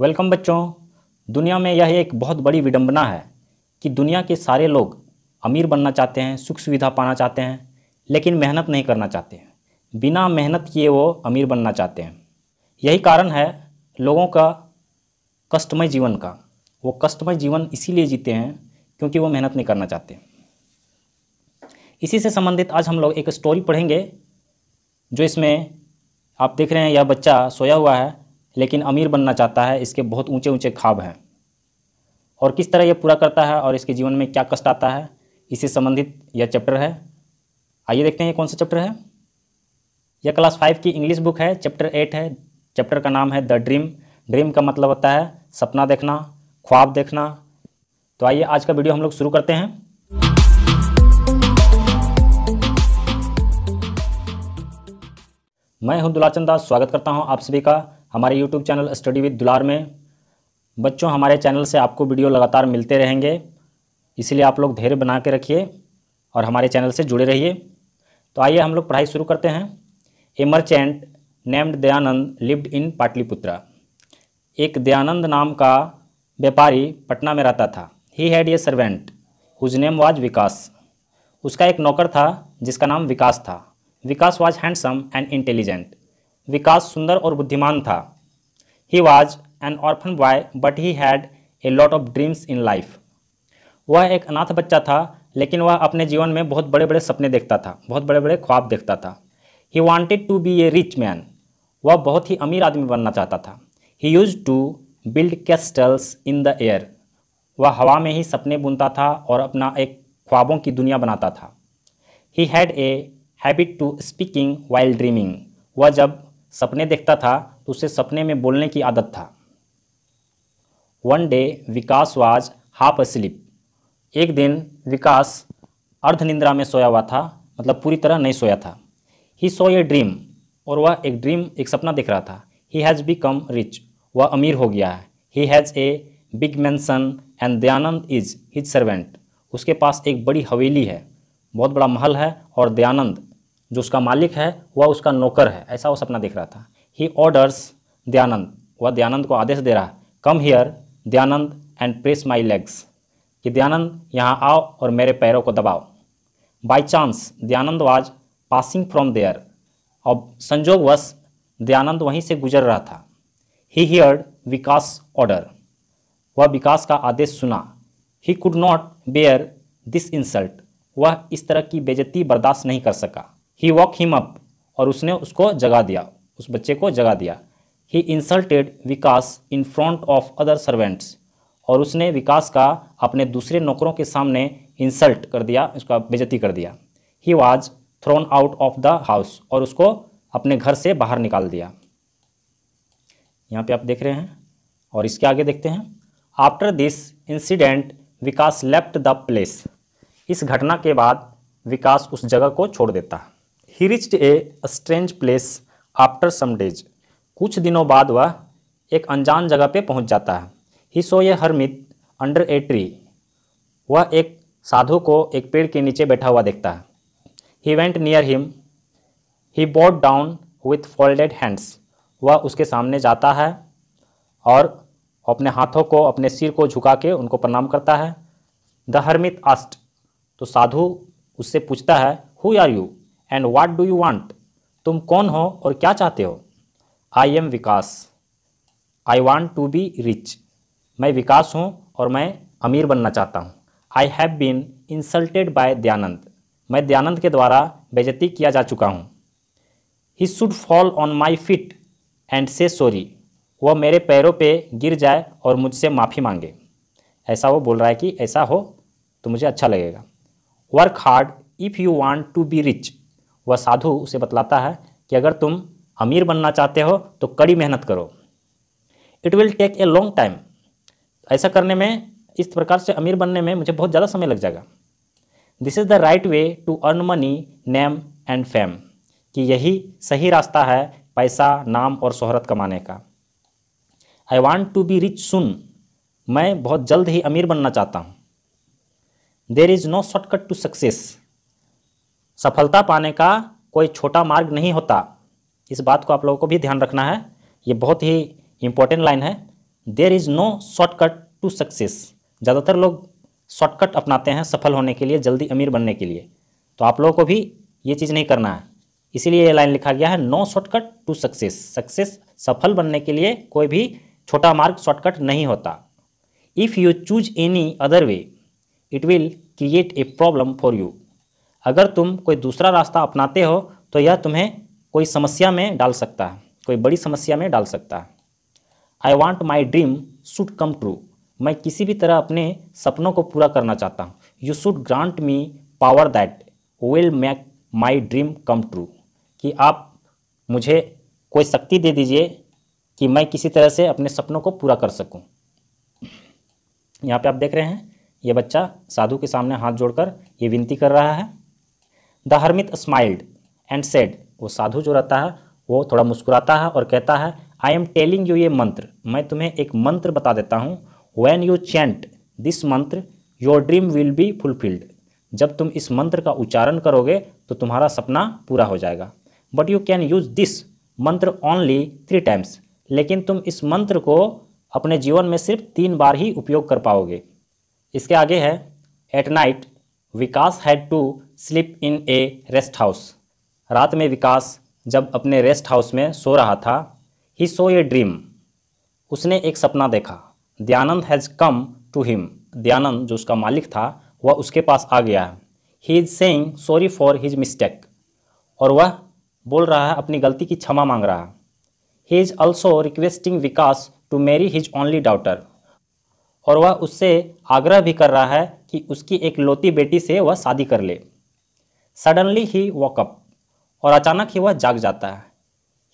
Welcome बच्चों दुनिया में यह एक बहुत बड़ी विडंबना है कि दुनिया के सारे लोग अमीर बनना चाहते हैं सुख सुविधा पाना चाहते हैं लेकिन मेहनत नहीं करना चाहते हैं बिना मेहनत किए वो अमीर बनना चाहते हैं यही कारण है लोगों का कष्टमय जीवन का वो कष्टमय जीवन इसीलिए जीते हैं क्योंकि वो मेहनत नहीं करना चाहते इसी से संबंधित आज हम लोग एक स्टोरी पढ़ेंगे जो इसमें आप देख रहे हैं यह बच्चा सोया हुआ है लेकिन अमीर बनना चाहता है इसके बहुत ऊंचे ऊंचे ख्वाब हैं और किस तरह यह पूरा करता है और इसके जीवन में क्या कष्ट आता है इससे संबंधित यह चैप्टर है आइए देखते हैं कौन सा चैप्टर है यह क्लास फाइव की इंग्लिश बुक है चैप्टर एट है चैप्टर का नाम है द ड्रीम ड्रीम का मतलब होता है सपना देखना ख्वाब देखना तो आइए आज का वीडियो हम लोग शुरू करते हैं मैं हूं दुलाचंद दास स्वागत करता हूं आप सभी का हमारे यूट्यूब चैनल स्टडी विद दुलार में बच्चों हमारे चैनल से आपको वीडियो लगातार मिलते रहेंगे इसलिए आप लोग धैर्य बना के रखिए और हमारे चैनल से जुड़े रहिए तो आइए हम लोग पढ़ाई शुरू करते हैं a merchant named Dayanand lived in Pataliputra एक दयानंद नाम का व्यापारी पटना में रहता था he had a servant whose name was Vikas उसका एक नौकर था जिसका नाम विकास था Vikas was handsome and intelligent Vikas सुंदर और बुद्धिमान था he was an orphan boy but he had a lot of dreams in life वह एक अनाथ बच्चा था लेकिन वह अपने जीवन में बहुत बड़े बड़े सपने देखता था बहुत बड़े बड़े ख्वाब देखता था he wanted to be a rich man वह बहुत ही अमीर आदमी बनना चाहता था he used to build castles in the air वह हवा में ही सपने बुनता था और अपना एक ख्वाबों की दुनिया बनाता था he had a habit to speaking wild dreaming वह जब सपने देखता था तो उसे सपने में बोलने की आदत था one day Vikas was half sleep एक दिन विकास अर्ध निंद्रा में सोया हुआ था मतलब पूरी तरह नहीं सोया था ही सो ए ड्रीम और वह एक ड्रीम एक सपना देख रहा था ही हैज़ बिकम रिच वह अमीर हो गया है he has a big mansion and Dayanand is his servant उसके पास एक बड़ी हवेली है बहुत बड़ा महल है और दयानंद जो उसका मालिक है वह उसका नौकर है ऐसा वो सपना देख रहा था ही ऑर्डर्स दयानंद वह दयानंद को आदेश दे रहा है come here Dayanand and press my legs कि दयानंद यहाँ आओ और मेरे पैरों को दबाओ by chance Dayanand was passing from there और संजोगवश दयानंद वहीं से गुजर रहा था ही हियर्ड विकास ऑर्डर वह विकास का आदेश सुना he could not bear this insult वह इस तरह की बेजती बर्दाश्त नहीं कर सका ही वॉक हिम अप और उसने उसको जगा दिया उस बच्चे को जगा दिया he insulted Vikas in front of other servants और उसने विकास का अपने दूसरे नौकरों के सामने इंसल्ट कर दिया उसका बेजती कर दिया he was thrown out of the house और उसको अपने घर से बाहर निकाल दिया यहाँ पे आप देख रहे हैं और इसके आगे देखते हैं after this incident Vikas left the place इस घटना के बाद विकास उस जगह को छोड़ देता है he reached a strange place after some days कुछ दिनों बाद वह एक अनजान जगह पे पहुंच जाता है ही सो ये हरमित अंडर ए ट्री वह एक साधु को एक पेड़ के नीचे बैठा हुआ देखता है he went near him he bowed down with folded hands वह उसके सामने जाता है और अपने हाथों को अपने सिर को झुका के उनको प्रणाम करता है द हरमित आस्ट तो साधु उससे पूछता है who are you and what do you want तुम कौन हो और क्या चाहते हो I am Vikas I want to be rich मैं विकास हूँ और मैं अमीर बनना चाहता हूँ I have been insulted by Dayanand मैं दयानंद के द्वारा बेजती किया जा चुका हूँ he should fall on my feet and say sorry वह मेरे पैरों पे गिर जाए और मुझसे माफ़ी मांगे ऐसा वो बोल रहा है कि ऐसा हो तो मुझे अच्छा लगेगा work hard if you want to be rich वह साधु उसे बतलाता है कि अगर तुम अमीर बनना चाहते हो तो कड़ी मेहनत करो it will take a long time ऐसा करने में इस प्रकार से अमीर बनने में मुझे बहुत ज़्यादा समय लग जाएगा this is the right way to earn money name and fame कि यही सही रास्ता है पैसा नाम और शोहरत कमाने का I want to be rich soon मैं बहुत जल्द ही अमीर बनना चाहता हूँ there is no shortcut to success सफलता पाने का कोई छोटा मार्ग नहीं होता इस बात को आप लोगों को भी ध्यान रखना है ये बहुत ही इम्पोर्टेंट लाइन है there is no shortcut to success ज़्यादातर लोग शॉर्टकट अपनाते हैं सफल होने के लिए जल्दी अमीर बनने के लिए तो आप लोगों को भी ये चीज़ नहीं करना है इसीलिए ये लाइन लिखा गया है no shortcut to success success सफल बनने के लिए कोई भी छोटा मार्ग शॉर्टकट नहीं होता if you choose any other way it will create a problem for you अगर तुम कोई दूसरा रास्ता अपनाते हो तो यह तुम्हें कोई समस्या में डाल सकता है कोई बड़ी समस्या में डाल सकता है I want my dream should come true मैं किसी भी तरह अपने सपनों को पूरा करना चाहता हूँ you should grant me power that will make my dream come true कि आप मुझे कोई शक्ति दे दीजिए कि मैं किसी तरह से अपने सपनों को पूरा कर सकूं। यहाँ पे आप देख रहे हैं ये बच्चा साधु के सामने हाथ जोड़कर ये विनती कर रहा है the hermit smiled and said वो साधु जो रहता है वो थोड़ा मुस्कुराता है और कहता है आई एम टेलिंग यू ये मंत्र मैं तुम्हें एक मंत्र बता देता हूँ when you chant this mantra your dream will be fulfilled जब तुम इस मंत्र का उच्चारण करोगे तो तुम्हारा सपना पूरा हो जाएगा but you can use this mantra only three times लेकिन तुम इस मंत्र को अपने जीवन में सिर्फ तीन बार ही उपयोग कर पाओगे इसके आगे है at night Vikas had to sleep in a rest house रात में विकास जब अपने रेस्ट हाउस में सो रहा था ही सो ए ड्रीम उसने एक सपना देखा Dayanand has come to him Dayanand जो उसका मालिक था वह उसके पास आ गया है he is saying sorry for his mistake और वह बोल रहा है अपनी गलती की क्षमा मांग रहा है he is also requesting Vikas to marry his only daughter और वह उससे आग्रह भी कर रहा है कि उसकी एक लौती बेटी से वह शादी कर ले सडनली ही वॉकअप और अचानक ही वह जाग जाता है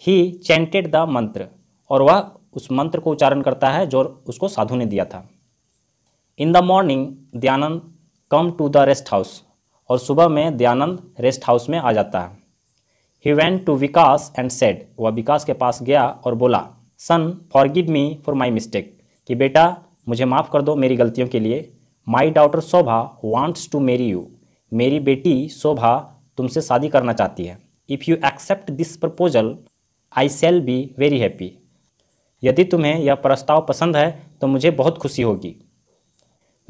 ही चैंटेड द मंत्र और वह उस मंत्र को उच्चारण करता है जो उसको साधु ने दिया था in the morning Dayanand came to the rest house और सुबह में दयानंद रेस्ट हाउस में आ जाता है he went to Vikas and said वह विकास के पास गया और बोला son give me for my mistake कि बेटा मुझे माफ़ कर दो मेरी गलतियों के लिए my daughter Shobha wants to marry you मेरी बेटी शोभा तुमसे शादी करना चाहती है if you accept this proposal I shall be very happy यदि तुम्हें यह प्रस्ताव पसंद है तो मुझे बहुत खुशी होगी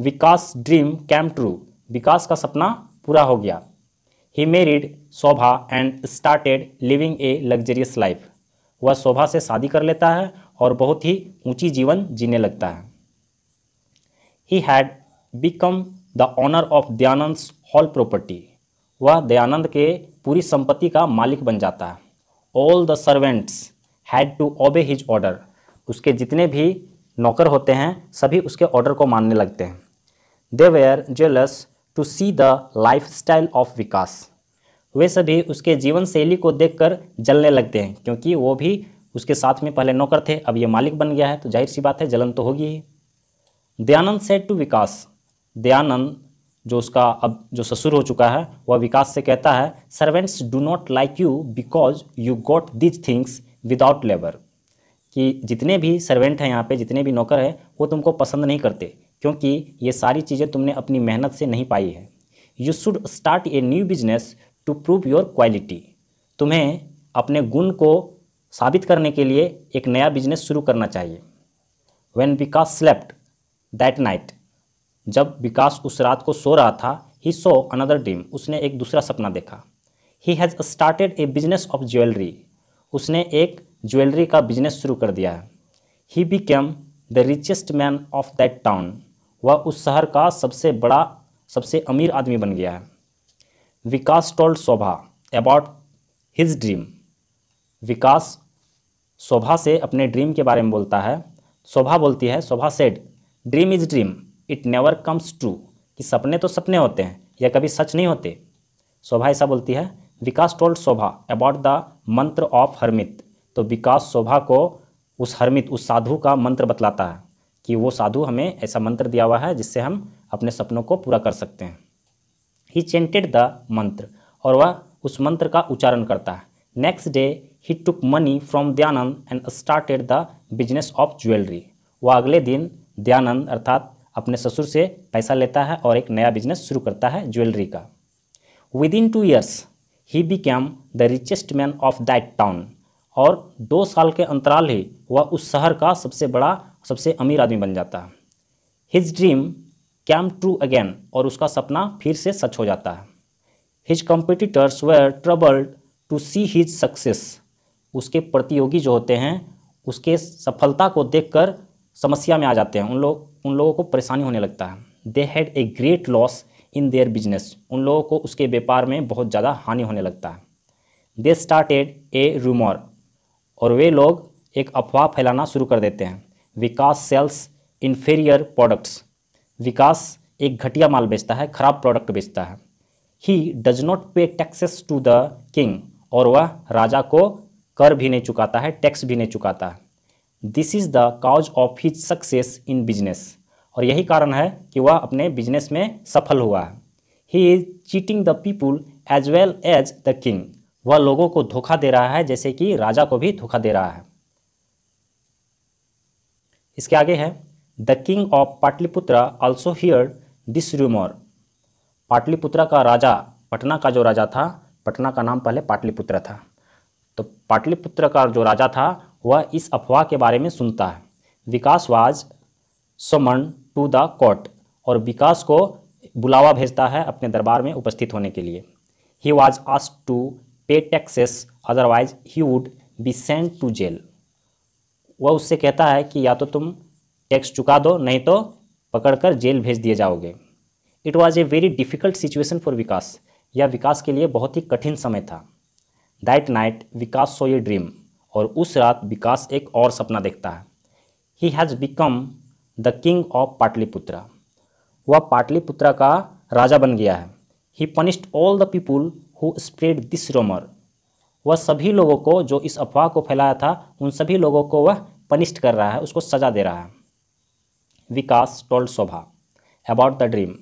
Vikas dream came true Vikas का सपना पूरा हो गया he married Shobha and started living a luxurious life वह शोभा से शादी कर लेता है और बहुत ही ऊंची जीवन जीने लगता है he had become the owner of Dayanand whole property वह दयानंद के पूरी संपत्ति का मालिक बन जाता है all the servants had to obey his order उसके जितने भी नौकर होते हैं सभी उसके ऑर्डर को मानने लगते हैं they were jealous to see the life style of Vikas वे सभी उसके जीवन शैली को देखकर जलने लगते हैं क्योंकि वो भी उसके साथ में पहले नौकर थे अब ये मालिक बन गया है तो जाहिर सी बात है जलन तो होगी he Dayanand said to Vikas Dayanand जो उसका अब जो ससुर हो चुका है वह विकास से कहता है servants do not like you because you got these things without labour कि जितने भी सर्वेंट हैं यहाँ पे जितने भी नौकर हैं वो तुमको पसंद नहीं करते क्योंकि ये सारी चीज़ें तुमने अपनी मेहनत से नहीं पाई है you should start a new business to prove your quality तुम्हें अपने गुण को साबित करने के लिए एक नया बिजनेस शुरू करना चाहिए when Vikas slept that night जब विकास उस रात को सो रहा था ही सो अनदर ड्रीम उसने एक दूसरा सपना देखा he has started a business of jewellery उसने एक ज्वेलरी का बिजनेस शुरू कर दिया है he became the richest man of that town वह उस शहर का सबसे बड़ा सबसे अमीर आदमी बन गया है Vikas told Shobha about his dream Vikas Shobha से अपने ड्रीम के बारे में बोलता है शोभा बोलती है Shobha said dream is dream it never comes true कि सपने तो सपने होते हैं या कभी सच नहीं होते शोभा ऐसा बोलती है Vikas told Shobha about the mantra of hermit तो विकास शोभा को उस हरमित उस साधु का मंत्र बतलाता है कि वो साधु हमें ऐसा मंत्र दिया हुआ है जिससे हम अपने सपनों को पूरा कर सकते हैं ही चेंटेड द मंत्र और वह उस मंत्र का उच्चारण करता है next day he took money from Dayanand and started the business of jewellery वह अगले दिन दयानंद अर्थात अपने ससुर से पैसा लेता है और एक नया बिजनेस शुरू करता है ज्वेलरी का within two years he became the richest man of that town और दो साल के अंतराल ही वह उस शहर का सबसे बड़ा सबसे अमीर आदमी बन जाता है his dream came true again और उसका सपना फिर से सच हो जाता है his competitors were troubled to see his success उसके प्रतियोगी जो होते हैं उसके सफलता को देखकर समस्या में आ जाते हैं उन लोग उन लोगों को परेशानी होने लगता है they had a great loss in their business उन लोगों को उसके व्यापार में बहुत ज़्यादा हानि होने लगता है दे स्टार्टेड ए रूमर और वे लोग एक अफवाह फैलाना शुरू कर देते हैं Vikas sells inferior products Vikas एक घटिया माल बेचता है खराब प्रोडक्ट बेचता है he does not pay taxes to the king और वह राजा को कर भी नहीं चुकाता है टैक्स भी नहीं चुकाता है this is the cause of his success in business और यही कारण है कि वह अपने बिजनेस में सफल हुआ है he is cheating the people as well as the king वह लोगों को धोखा दे रहा है जैसे कि राजा को भी धोखा दे रहा है इसके आगे है the king of Pataliputra also hear this rumour Pataliputra का राजा पटना का जो राजा था पटना का नाम पहले पाटलिपुत्र था तो पाटलिपुत्र का जो राजा था वह इस अफवाह के बारे में सुनता है Vikas was summon to the court और विकास को बुलावा भेजता है अपने दरबार में उपस्थित होने के लिए he was asked to pay taxes otherwise he would be sent to jail वह उससे कहता है कि या तो तुम टैक्स चुका दो नहीं तो पकड़कर जेल भेज दिए जाओगे it was a very difficult situation for Vikas यह विकास के लिए बहुत ही कठिन समय था दैट नाइट विकास सो ये ड्रीम और उस रात विकास एक और सपना देखता है he has become the king of Pataliputra वह पाटलिपुत्रा का राजा बन गया है he punished all the people who spread this rumour वह सभी लोगों को जो इस अफवाह को फैलाया था उन सभी लोगों को वह पनिश्ड कर रहा है उसको सजा दे रहा है Vikas told Shobha about the dream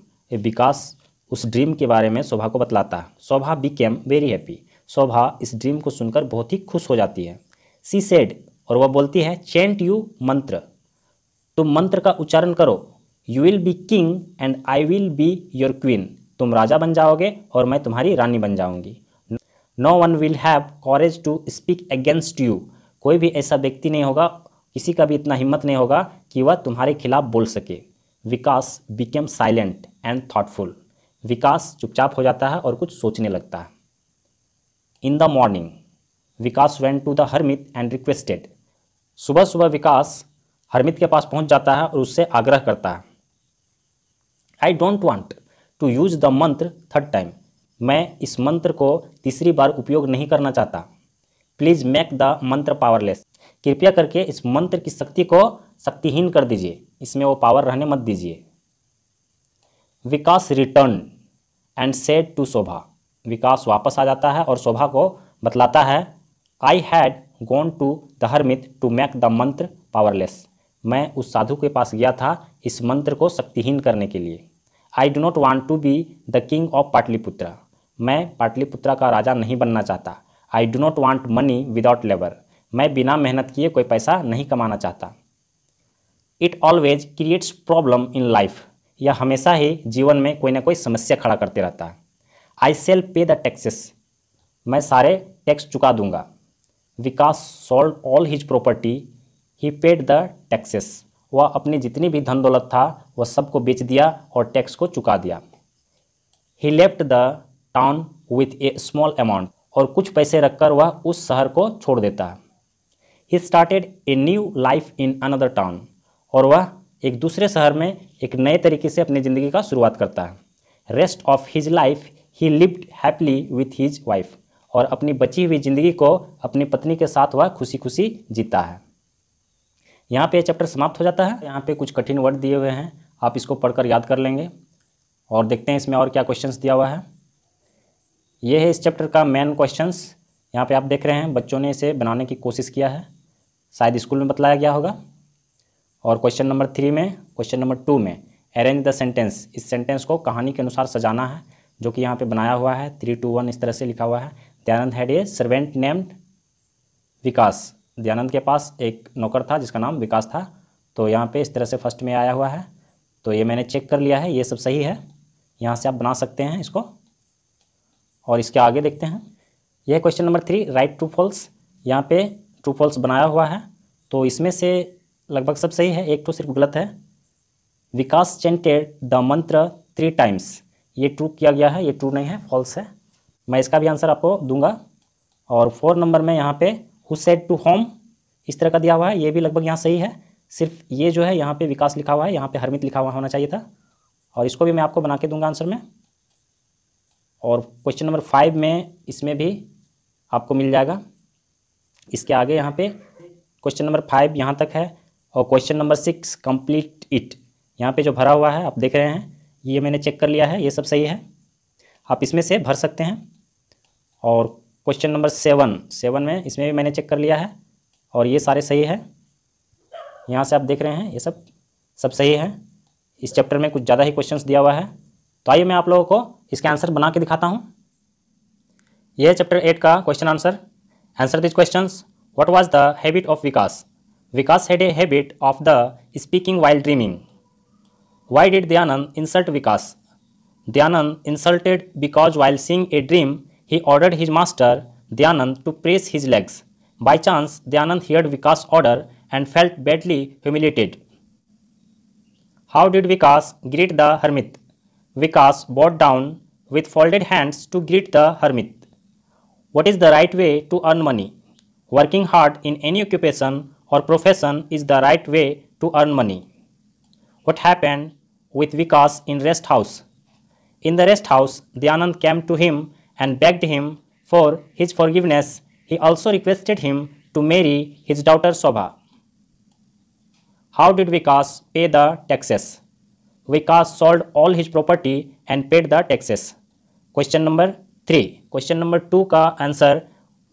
Vikas उस ड्रीम के बारे में शोभा को बतलाता है शोभा केम वेरी हैप्पी शोभा इस ड्रीम को सुनकर बहुत ही खुश हो जाती है सी सेड और वह बोलती है चेंट यू मंत्र तुम मंत्र का उच्चारण करो you will be king and I will be your queen तुम राजा बन जाओगे और मैं तुम्हारी रानी बन जाऊंगी no one will have courage to speak against you कोई भी ऐसा व्यक्ति नहीं होगा किसी का भी इतना हिम्मत नहीं होगा कि वह तुम्हारे खिलाफ बोल सके Vikas became silent and thoughtful Vikas चुपचाप हो जाता है और कुछ सोचने लगता है in the morning Vikas went to the hermit and requested सुबह सुबह विकास हरमित के पास पहुंच जाता है और उससे आग्रह करता है I don't want to use the mantra third time मैं इस मंत्र को तीसरी बार उपयोग नहीं करना चाहता please make the mantra powerless कृपया करके इस मंत्र की शक्ति को शक्तिहीन कर दीजिए इसमें वो पावर रहने मत दीजिए Vikas returned and said to Shobha Vikas वापस आ जाता है और शोभा को बतलाता है I had gone to the hermit to make the mantra powerless मैं उस साधु के पास गया था इस मंत्र को शक्तिहीन करने के लिए I do not want to be the king of Pataliputra मैं पाटलिपुत्रा का राजा नहीं बनना चाहता I do not want money without labour मैं बिना मेहनत किए कोई पैसा नहीं कमाना चाहता it always creates problem in life यह हमेशा ही जीवन में कोई ना कोई समस्या खड़ा करते रहता है I shall pay the taxes मैं सारे टैक्स चुका दूंगा Vikas sold all his property he paid the taxes वह अपनी जितनी भी धन दौलत था वह सबको बेच दिया और टैक्स को चुका दिया he left the town with a small amount और कुछ पैसे रखकर वह उस शहर को छोड़ देता है he started a new life in another town और वह एक दूसरे शहर में एक नए तरीके से अपनी ज़िंदगी का शुरुआत करता है rest of his life he lived happily with his wife और अपनी बची हुई जिंदगी को अपनी पत्नी के साथ वह खुशी खुशी जीता है यहाँ पे चैप्टर समाप्त हो जाता है यहाँ पे कुछ कठिन वर्ड दिए हुए हैं आप इसको पढ़कर याद कर लेंगे और देखते हैं इसमें और क्या क्वेश्चंस दिया हुआ है ये है इस चैप्टर का मेन क्वेश्चंस यहाँ पे आप देख रहे हैं बच्चों ने इसे बनाने की कोशिश किया है शायद स्कूल में बतलाया गया होगा और क्वेश्चन नंबर थ्री में क्वेश्चन नंबर टू में अरेंज द सेंटेंस इस सेंटेंस को कहानी के अनुसार सजाना है जो कि यहाँ पे बनाया हुआ है थ्री टू वन इस तरह से लिखा हुआ है Dayanand had a servant named Vikas Dayanand के पास एक नौकर था जिसका नाम विकास था तो यहाँ पे इस तरह से फर्स्ट में आया हुआ है तो ये मैंने चेक कर लिया है ये सब सही है यहाँ से आप बना सकते हैं इसको और इसके आगे देखते हैं यह question number three write to false यहाँ पे ट्रू फॉल्स बनाया हुआ है तो इसमें से लगभग सब सही है एक तो सिर्फ गलत है Vikas chanted the mantra three times ये ट्रू किया गया है ये ट्रू नहीं है फॉल्स है मैं इसका भी आंसर आपको दूंगा और फोर नंबर में यहाँ पे हु सेट टू होम इस तरह का दिया हुआ है ये भी लगभग यहाँ सही है सिर्फ ये जो है यहाँ पे विकास लिखा हुआ है यहाँ पे हरमित लिखा हुआ होना चाहिए था और इसको भी मैं आपको बना के दूंगा आंसर में और क्वेश्चन नंबर फाइव में इसमें भी आपको मिल जाएगा इसके आगे यहाँ पे क्वेश्चन नंबर फाइव यहाँ तक है और question number six complete it यहाँ पे जो भरा हुआ है आप देख रहे हैं ये मैंने चेक कर लिया है ये सब सही है आप इसमें से भर सकते हैं और क्वेश्चन नंबर सेवन सेवन में इसमें भी मैंने चेक कर लिया है और ये सारे सही है यहाँ से आप देख रहे हैं ये सब सब सही है इस चैप्टर में कुछ ज़्यादा ही क्वेश्चन दिया हुआ है तो आइए मैं आप लोगों को इसके आंसर बना के दिखाता हूँ यह चैप्टर एट का question answer answer this question what was the habit of Vikas Vikas had a habit of the speaking while dreaming why did Dayanand insult Vikas Dayanand insulted because while seeing a dream he ordered his master Dyanan to press his legs. By chance, Dyanan heard Vikas' order and felt badly humiliated. How did Vikas greet the hermit? Vikas bowed down with folded hands to greet the hermit. What is the right way to earn money? Working hard in any occupation or profession is the right way to earn money. What happened with Vikas in rest house? In the rest house, Dyanan came to him and begged him for his forgiveness, he also requested him to marry his daughter Sobha. How did Vikas pay the taxes? Vikas sold all his property and paid the taxes. Question number three question number two का answer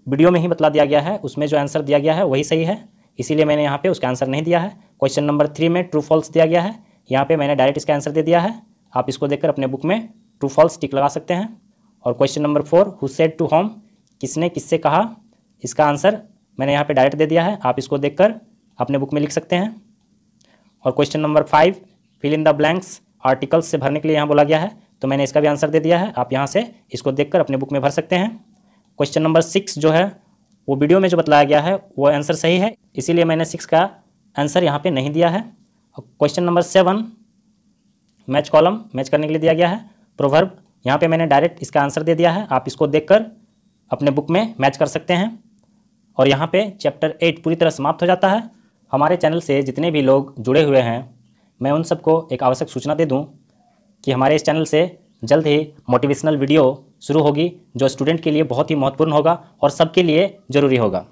video में ही बतला दिया गया है उसमें जो answer दिया गया है वही सही है इसीलिए मैंने यहाँ पे उसका आंसर नहीं दिया है क्वेश्चन नंबर थ्री में ट्रू फॉल्स दिया गया है यहाँ पे मैंने डायरेक्ट इसका आंसर दे दिया है आप इसको देखकर अपने बुक में ट्रू फॉल्स टिक लगा सकते हैं और question number four who said to whom किसने किससे कहा इसका आंसर मैंने यहाँ पे डायरेक्ट दे दिया है आप इसको देखकर अपने बुक में लिख सकते हैं और question number five fill in the blanks articles से भरने के लिए यहाँ बोला गया है तो मैंने इसका भी आंसर दे दिया है आप यहाँ से इसको देख अपने बुक में भर सकते हैं क्वेश्चन नंबर सिक्स जो है वो वीडियो में जो बताया गया है वो आंसर सही है इसीलिए मैंने सिक्स का आंसर यहाँ पर नहीं दिया है question number seven match column match करने के लिए दिया गया है प्रोवर्ब यहाँ पे मैंने डायरेक्ट इसका आंसर दे दिया है आप इसको देखकर अपने बुक में मैच कर सकते हैं और यहाँ पे चैप्टर एट पूरी तरह समाप्त हो जाता है हमारे चैनल से जितने भी लोग जुड़े हुए हैं मैं उन सबको एक आवश्यक सूचना दे दूँ कि हमारे इस चैनल से जल्द ही मोटिवेशनल वीडियो शुरू होगी जो स्टूडेंट के लिए बहुत ही महत्वपूर्ण होगा और सबके लिए ज़रूरी होगा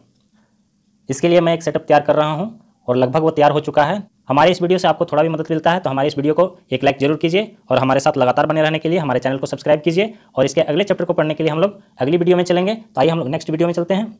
इसके लिए मैं एक सेटअप तैयार कर रहा हूँ और लगभग वो तैयार हो चुका है हमारे इस वीडियो से आपको थोड़ा भी मदद मिलता है तो हमारे इस वीडियो को एक लाइक जरूर कीजिए और हमारे साथ लगातार बने रहने के लिए हमारे चैनल को सब्सक्राइब कीजिए और इसके अगले चैप्टर को पढ़ने के लिए हम लोग अगली वीडियो में चलेंगे तो आइए हम लोग नेक्स्ट वीडियो में चलते हैं